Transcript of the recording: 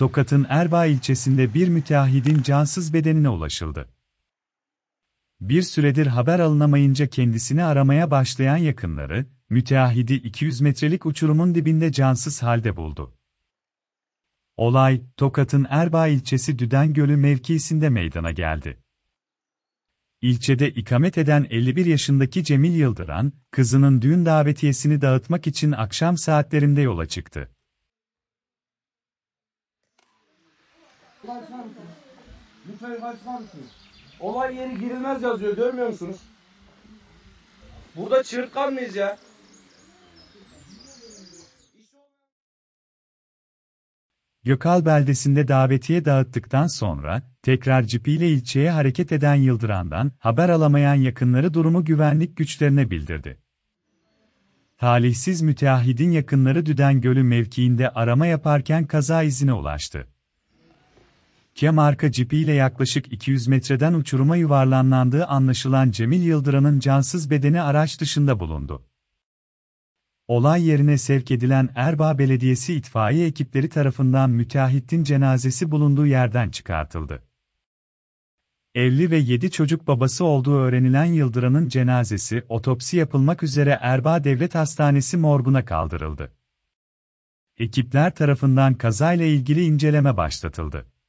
Tokat'ın Erbaa ilçesinde bir müteahhidin cansız bedenine ulaşıldı. Bir süredir haber alınamayınca kendisini aramaya başlayan yakınları, müteahhidi 200 metrelik uçurumun dibinde cansız halde buldu. Olay, Tokat'ın Erbaa ilçesi Düden Gölü mevkiisinde meydana geldi. İlçede ikamet eden 51 yaşındaki Cemil Yıldıran, kızının düğün davetiyesini dağıtmak için akşam saatlerinde yola çıktı. Kaçlar mısınız? Lütfen kaçlar mısınız? Olay yeri girilmez yazıyor görmüyor musunuz? Burada çırtkan mıyız ya? Gökal beldesinde davetiye dağıttıktan sonra, tekrar cipiyle ilçeye hareket eden Yıldıran'dan haber alamayan yakınları durumu güvenlik güçlerine bildirdi. Talihsiz müteahhidin yakınları Düden Gölü mevkiinde arama yaparken kaza izine ulaştı. Kia marka cipiyle yaklaşık 200 metreden uçuruma yuvarlanlandığı anlaşılan Cemil Yıldıran'ın cansız bedeni araç dışında bulundu. Olay yerine sevk edilen Erbaa Belediyesi itfaiye ekipleri tarafından müteahhitin cenazesi bulunduğu yerden çıkartıldı. Evli ve 7 çocuk babası olduğu öğrenilen Yıldıran'ın cenazesi otopsi yapılmak üzere Erbaa Devlet Hastanesi morguna kaldırıldı. Ekipler tarafından kazayla ilgili inceleme başlatıldı.